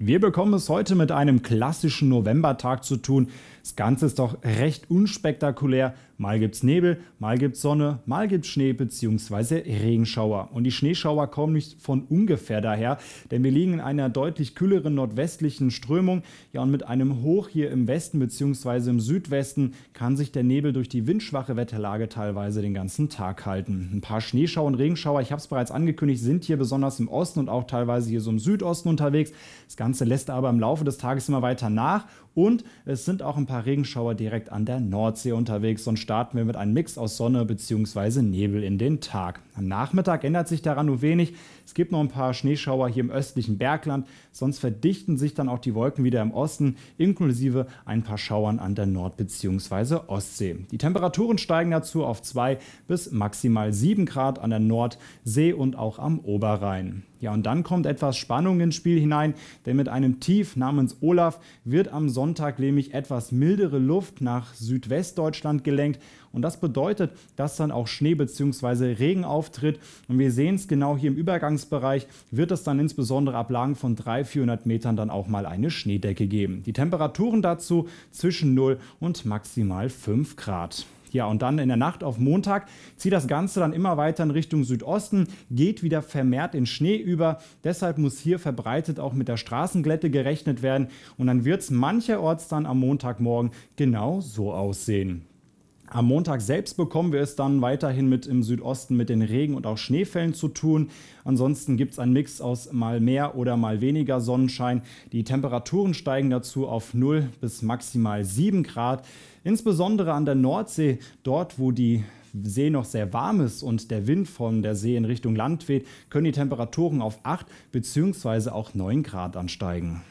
Wir bekommen es heute mit einem klassischen Novembertag zu tun. Das Ganze ist doch recht unspektakulär. Mal gibt's Nebel, mal gibt's Sonne, mal gibt's Schnee bzw. Regenschauer. Und die Schneeschauer kommen nicht von ungefähr daher, denn wir liegen in einer deutlich kühleren nordwestlichen Strömung. Ja, und mit einem Hoch hier im Westen bzw. im Südwesten kann sich der Nebel durch die windschwache Wetterlage teilweise den ganzen Tag halten. Ein paar Schneeschauer und Regenschauer, ich habe es bereits angekündigt, sind hier besonders im Osten und auch teilweise hier so im Südosten unterwegs. Das Ganze Ganze lässt aber im Laufe des Tages immer weiter nach und es sind auch ein paar Regenschauer direkt an der Nordsee unterwegs. Sonst starten wir mit einem Mix aus Sonne bzw. Nebel in den Tag. Am Nachmittag ändert sich daran nur wenig. Es gibt noch ein paar Schneeschauer hier im östlichen Bergland. Sonst verdichten sich dann auch die Wolken wieder im Osten, inklusive ein paar Schauern an der Nord- bzw. Ostsee. Die Temperaturen steigen dazu auf 2 bis maximal 7 Grad an der Nordsee und auch am Oberrhein. Ja, und dann kommt etwas Spannung ins Spiel hinein, denn mit einem Tief namens Olaf wird am Sonntag nämlich etwas mildere Luft nach Südwestdeutschland gelenkt und das bedeutet, dass dann auch Schnee bzw. Regen auftritt. Und wir sehen es genau hier im Übergangsbereich, wird es dann insbesondere ab Lagen von 300, 400 Metern dann auch mal eine Schneedecke geben. Die Temperaturen dazu zwischen 0 und maximal 5 Grad. Ja, und dann in der Nacht auf Montag zieht das Ganze dann immer weiter in Richtung Südosten, geht wieder vermehrt in Schnee über. Deshalb muss hier verbreitet auch mit der Straßenglätte gerechnet werden. Und dann wird es mancherorts dann am Montagmorgen genau so aussehen. Am Montag selbst bekommen wir es dann weiterhin mit im Südosten mit den Regen- und auch Schneefällen zu tun. Ansonsten gibt es einen Mix aus mal mehr oder mal weniger Sonnenschein. Die Temperaturen steigen dazu auf 0 bis maximal 7 Grad. Insbesondere an der Nordsee, dort wo die See noch sehr warm ist und der Wind von der See in Richtung Land weht, können die Temperaturen auf 8 bzw. auch 9 Grad ansteigen.